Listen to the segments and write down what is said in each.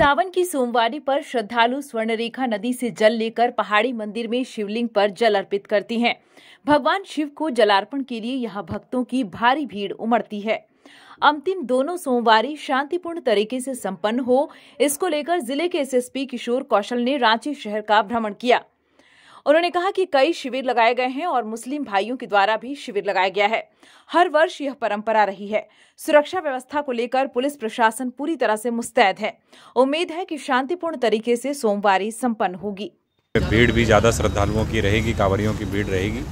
सावन की सोमवारी पर श्रद्धालु स्वर्णरेखा नदी से जल लेकर पहाड़ी मंदिर में शिवलिंग पर जल अर्पित करती हैं। भगवान शिव को जलार्पण के लिए यहां भक्तों की भारी भीड़ उमड़ती है अंतिम दोनों सोमवारी शांतिपूर्ण तरीके से संपन्न हो इसको लेकर जिले के एसएसपी किशोर कौशल ने रांची शहर का भ्रमण किया उन्होंने कहा कि कई शिविर लगाए गए हैं और मुस्लिम भाइयों के द्वारा भी शिविर लगाया गया है हर वर्ष यह परंपरा रही है सुरक्षा व्यवस्था को लेकर पुलिस प्रशासन पूरी तरह से मुस्तैद है उम्मीद है कि शांतिपूर्ण तरीके से सोमवार सम्पन्न होगी भीड़ भी ज़्यादा श्रद्धालुओं की रहेगी कांवरियों की भीड़ रहेगी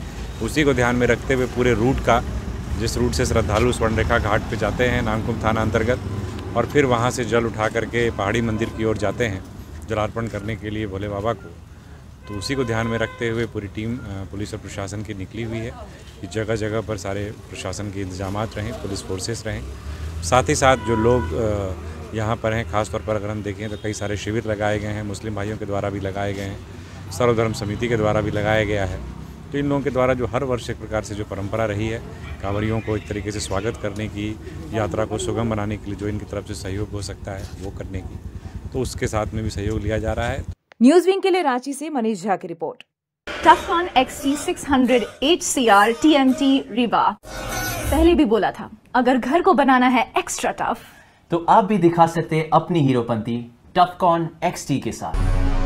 उसी को ध्यान में रखते हुए पूरे रूट का जिस रूट से श्रद्धालु स्वर्णरेखा घाट पे जाते हैं नामकुम थाना अंतर्गत और फिर वहाँ से जल उठा करके पहाड़ी मंदिर की ओर जाते हैं जलार्पण करने के लिए भोले बाबा को तो उसी को ध्यान में रखते हुए पूरी टीम पुलिस और प्रशासन की निकली हुई है कि जगह जगह पर सारे प्रशासन के इंतजाम रहें पुलिस फोर्सेस रहें साथ ही साथ जो लोग यहाँ पर हैं खासतौर पर अगर हम देखें तो कई सारे शिविर लगाए गए हैं मुस्लिम भाइयों के द्वारा भी लगाए गए हैं सर्वधर्म समिति के द्वारा भी लगाया गया है तो इन लोगों के द्वारा जो हर वर्ष एक प्रकार से जो परंपरा रही है कांवरियों को एक तरीके से स्वागत करने की यात्रा को सुगम बनाने के लिए जो इनकी तरफ से सहयोग हो सकता है वो करने की तो उसके साथ में भी सहयोग लिया जा रहा है न्यूज विंग के लिए रांची से मनीष झा की रिपोर्ट टफकॉन एक्सटी टी एम टी रिबा पहले भी बोला था अगर घर को बनाना है एक्स्ट्रा टफ तो आप भी दिखा सकते हैं अपनी हीरोपंती टफकॉन एक्सटी के साथ